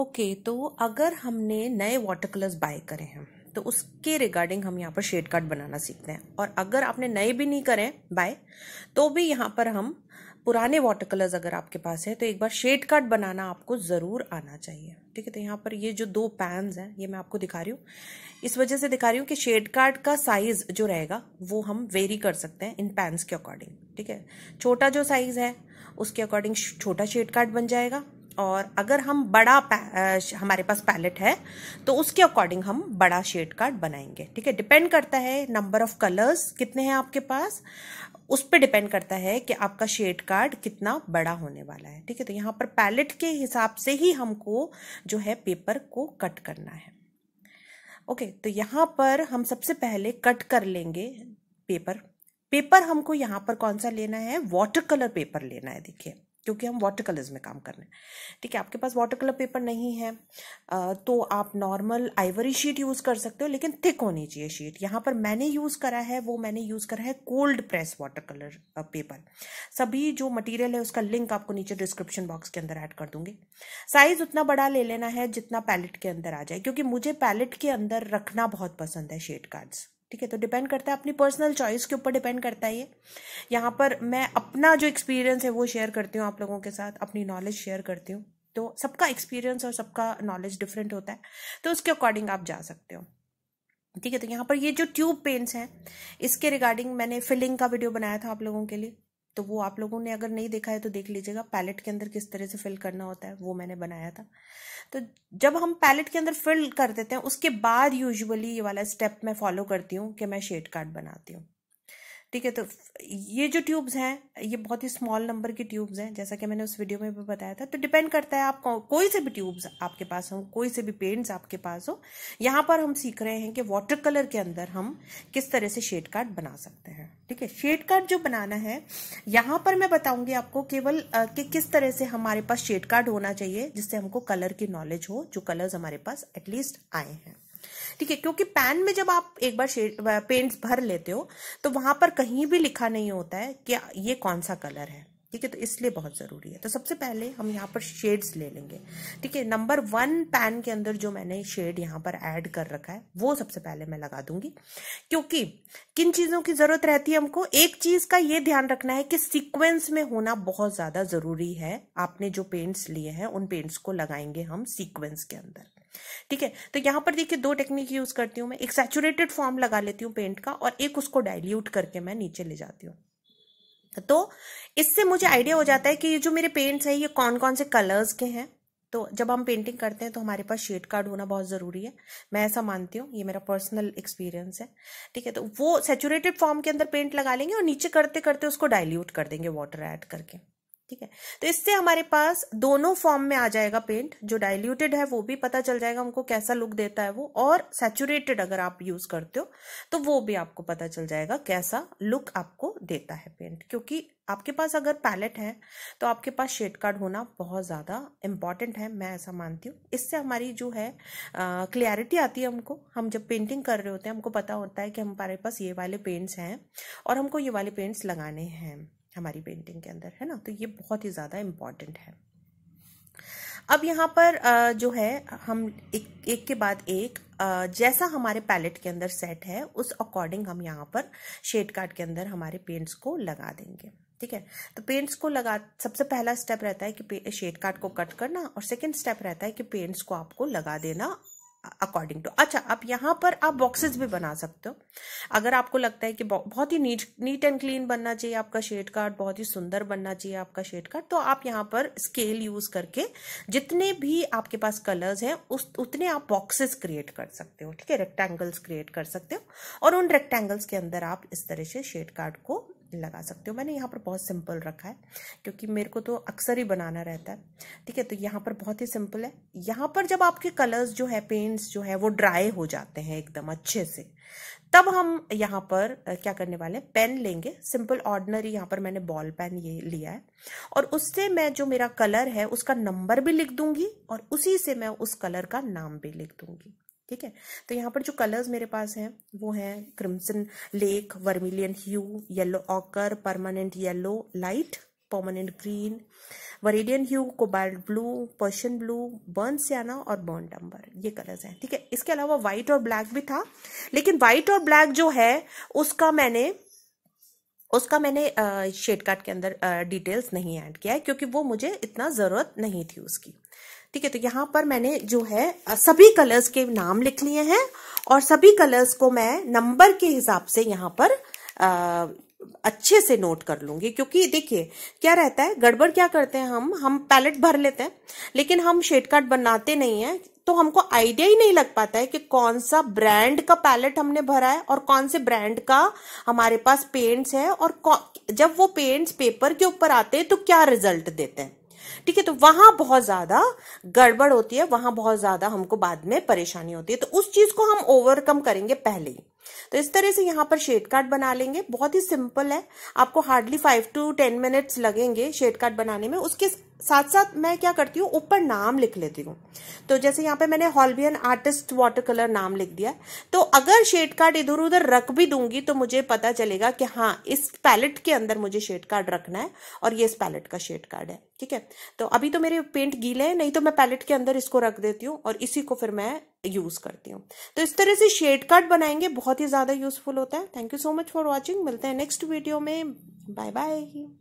okay okay, तो अगर हमने नए वाटर कलर्स बाय करे हैं तो उसके रिगार्डिंग हम यहाँ पर शेड कार्ड बनाना सीखते हैं और अगर आपने नए भी नहीं करें बाय तो भी यहाँ पर हम पुराने वाटर कलर्स अगर आपके पास है तो एक बार शेड कार्ड बनाना आपको ज़रूर आना चाहिए ठीक है तो यहाँ पर ये जो दो पैन्स हैं ये मैं आपको दिखा रही हूँ इस वजह से दिखा रही हूँ कि शेड कार्ड का साइज़ जो रहेगा वो हम वेरी कर सकते हैं इन पैंस के अकॉर्डिंग ठीक है छोटा जो साइज़ है उसके अकॉर्डिंग छोटा शेड कार्ड बन जाएगा और अगर हम बड़ा हमारे पास पैलेट है तो उसके अकॉर्डिंग हम बड़ा शेड कार्ड बनाएंगे ठीक है डिपेंड करता है नंबर ऑफ कलर्स कितने हैं आपके पास उस पर डिपेंड करता है कि आपका शेड कार्ड कितना बड़ा होने वाला है ठीक है तो यहाँ पर पैलेट के हिसाब से ही हमको जो है पेपर को कट करना है ओके तो यहाँ पर हम सबसे पहले कट कर लेंगे पेपर पेपर हमको यहाँ पर कौन सा लेना है वाटर कलर पेपर लेना है देखिए क्योंकि हम वाटर कलर्स में काम कर रहे हैं ठीक है आपके पास वाटर कलर पेपर नहीं है तो आप नॉर्मल आइवरी शीट यूज़ कर सकते हो लेकिन थिक होनी चाहिए शीट यहाँ पर मैंने यूज़ करा है वो मैंने यूज़ करा है cold press water colour paper सभी जो मटेरियल है उसका लिंक आपको नीचे डिस्क्रिप्शन बॉक्स के अंदर ऐड कर दूंगी साइज़ उतना बड़ा ले लेना है जितना पैलेट के अंदर आ जाए क्योंकि मुझे पैलेट के अंदर रखना बहुत पसंद है शेड कार्ड्स ठीक है तो डिपेंड करता है अपनी पर्सनल चॉइस के ऊपर डिपेंड करता है ये यहाँ पर मैं अपना जो एक्सपीरियंस है वो शेयर करती हूँ आप लोगों के साथ अपनी नॉलेज शेयर करती हूँ तो सबका एक्सपीरियंस और सबका नॉलेज डिफरेंट होता है तो उसके अकॉर्डिंग आप जा सकते हो ठीक है तो यहाँ पर ये जो ट्यूब पेंट्स हैं इसके रिगार्डिंग मैंने फिलिंग का वीडियो बनाया था आप लोगों के लिए तो वो आप लोगों ने अगर नहीं देखा है तो देख लीजिएगा पैलेट के अंदर किस तरह से फिल करना होता है वो मैंने बनाया था तो जब हम पैलेट के अंदर फिल कर देते हैं उसके बाद यूजुअली ये वाला स्टेप मैं फॉलो करती हूँ कि मैं शेड कार्ड बनाती हूँ ठीक है तो ये जो ट्यूब्स हैं ये बहुत ही स्मॉल नंबर की ट्यूब्स हैं जैसा कि मैंने उस वीडियो में भी बताया था तो डिपेंड करता है आप कोई से भी ट्यूब्स आपके पास हो कोई से भी पेंट्स आपके पास हो यहाँ पर हम सीख रहे हैं कि वाटर कलर के अंदर हम किस तरह से शेड कार्ड बना सकते हैं ठीक है शेड कार्ड जो बनाना है यहाँ पर मैं बताऊंगी आपको केवल कि किस तरह से हमारे पास शेड कार्ड होना चाहिए जिससे हमको कलर की नॉलेज हो जो कलर्स हमारे पास एटलीस्ट आए हैं ठीक है क्योंकि पैन में जब आप एक बार पेंट्स भर लेते हो तो वहां पर कहीं भी लिखा नहीं होता है कि ये कौन सा कलर है ठीक है तो इसलिए बहुत ज़रूरी है तो सबसे पहले हम यहाँ पर शेड्स ले लेंगे ठीक है नंबर वन पैन के अंदर जो मैंने शेड यहाँ पर ऐड कर रखा है वो सबसे पहले मैं लगा दूंगी क्योंकि किन चीज़ों की ज़रूरत रहती है हमको एक चीज़ का ये ध्यान रखना है कि सीक्वेंस में होना बहुत ज़्यादा ज़रूरी है आपने जो पेंट्स लिए हैं उन पेंट्स को लगाएंगे हम सीक्वेंस के अंदर ठीक है तो यहाँ पर देखिए दो टेक्निक यूज करती हूँ मैं एक सैचुरेटेड फॉर्म लगा लेती हूँ पेंट का और एक उसको डायल्यूट करके मैं नीचे ले जाती हूँ तो इससे मुझे आइडिया हो जाता है कि ये जो मेरे पेंट्स हैं ये कौन कौन से कलर्स के हैं तो जब हम पेंटिंग करते हैं तो हमारे पास शेड कार्ड होना बहुत ज़रूरी है मैं ऐसा मानती हूँ ये मेरा पर्सनल एक्सपीरियंस है ठीक है तो वो सेचुरेटेड फॉर्म के अंदर पेंट लगा लेंगे और नीचे करते करते उसको डायल्यूट कर देंगे वाटर ऐड करके ठीक है तो इससे हमारे पास दोनों फॉर्म में आ जाएगा पेंट जो डाइल्यूटेड है वो भी पता चल जाएगा हमको कैसा लुक देता है वो और सेचुरेटेड अगर आप यूज करते हो तो वो भी आपको पता चल जाएगा कैसा लुक आपको देता है पेंट क्योंकि आपके पास अगर पैलेट है तो आपके पास शेड कार्ड होना बहुत ज़्यादा इम्पॉर्टेंट है मैं ऐसा मानती हूँ इससे हमारी जो है क्लियरिटी आती है हमको हम जब पेंटिंग कर रहे होते हैं हमको पता होता है कि हमारे पास ये वाले पेंट्स हैं और हमको ये वाले पेंट्स लगाने हैं हमारी पेंटिंग के अंदर है ना तो ये बहुत ही ज़्यादा इम्पॉर्टेंट है अब यहाँ पर जो है हम एक एक के बाद एक जैसा हमारे पैलेट के अंदर सेट है उस अकॉर्डिंग हम यहाँ पर शेड कार्ड के अंदर हमारे पेंट्स को लगा देंगे ठीक है तो पेंट्स को लगा सबसे पहला स्टेप रहता है कि शेड कार्ड को कट करना और सेकंड स्टेप रहता है कि पेंट्स को आपको लगा देना अकॉर्डिंग टू अच्छा आप यहाँ पर आप बॉक्सेस भी बना सकते हो अगर आपको लगता है कि बहुत ही नीट नीट एंड क्लीन बनना चाहिए आपका शेड कार्ड बहुत ही सुंदर बनना चाहिए आपका शेड कार्ड तो आप यहाँ पर स्केल यूज करके जितने भी आपके पास कलर्स हैं उस उतने आप बॉक्सेस क्रिएट कर सकते हो ठीक है रेक्टेंगल्स क्रिएट कर सकते हो और उन रेक्टेंगल्स के अंदर आप इस तरह से शेड कार्ड को लगा सकते हो मैंने यहाँ पर बहुत सिंपल रखा है क्योंकि मेरे को तो अक्सर ही बनाना रहता है ठीक है तो यहाँ पर बहुत ही सिंपल है यहाँ पर जब आपके कलर्स जो है पेंट्स जो है वो ड्राई हो जाते हैं एकदम अच्छे से तब हम यहाँ पर क्या करने वाले हैं पेन लेंगे सिंपल ऑर्डनरी यहाँ पर मैंने बॉल पेन ये लिया है और उससे मैं जो मेरा कलर है उसका नंबर भी लिख दूंगी और उसी से मैं उस कलर का नाम भी लिख दूंगी ठीक है तो यहाँ पर जो कलर्स मेरे पास हैं वो हैं crimson lake vermilion hue yellow ochre permanent yellow light permanent green viridian hue cobalt blue Persian blue burnt sienna और बर्न डम्बर ये कलर्स हैं ठीक है इसके अलावा व्हाइट और ब्लैक भी था लेकिन व्हाइट और ब्लैक जो है उसका मैंने उसका मैंने शेड कार्ड के अंदर डिटेल्स नहीं ऐड किया है क्योंकि वो मुझे इतना ज़रूरत नहीं थी उसकी ठीक है तो यहाँ पर मैंने जो है सभी कलर्स के नाम लिख लिए हैं और सभी कलर्स को मैं नंबर के हिसाब से यहाँ पर आ, अच्छे से नोट कर लूंगी क्योंकि देखिए क्या रहता है गड़बड़ क्या करते हैं हम हम पैलेट भर लेते हैं लेकिन हम शेड कार्ड बनाते नहीं हैं तो हमको आइडिया ही नहीं लग पाता है कि कौन सा ब्रांड का पैलेट हमने भरा है और कौन से ब्रांड का हमारे पास पेंट्स है और जब वो पेंट्स पेपर के ऊपर आते हैं तो क्या रिजल्ट देते हैं ठीक है तो वहां बहुत ज्यादा गड़बड़ होती है वहां बहुत ज्यादा हमको बाद में परेशानी होती है तो उस चीज को हम ओवरकम करेंगे पहले ही तो इस तरह से यहां पर शेड कार्ड बना लेंगे बहुत ही सिंपल है आपको hardly five to ten minutes लगेंगे शेड कार्ड बनाने में उसके साथ साथ मैं क्या करती हूँ ऊपर नाम लिख लेती हूँ तो जैसे यहाँ पे मैंने हॉलबियन आर्टिस्ट वाटर कलर नाम लिख दिया तो अगर शेड कार्ड इधर उधर रख भी दूंगी तो मुझे पता चलेगा कि हाँ इस पैलेट के अंदर मुझे शेड कार्ड रखना है और ये इस पैलेट का शेड कार्ड है ठीक है तो अभी तो मेरे पेंट गीले हैं नहीं तो मैं पैलेट के अंदर इसको रख देती हूँ और इसी को फिर मैं यूज करती हूँ तो इस तरह से शेड कार्ड बनाएंगे बहुत ही ज्यादा यूजफुल होता है thank you so much for watching मिलते हैं नेक्स्ट वीडियो में बाय बाय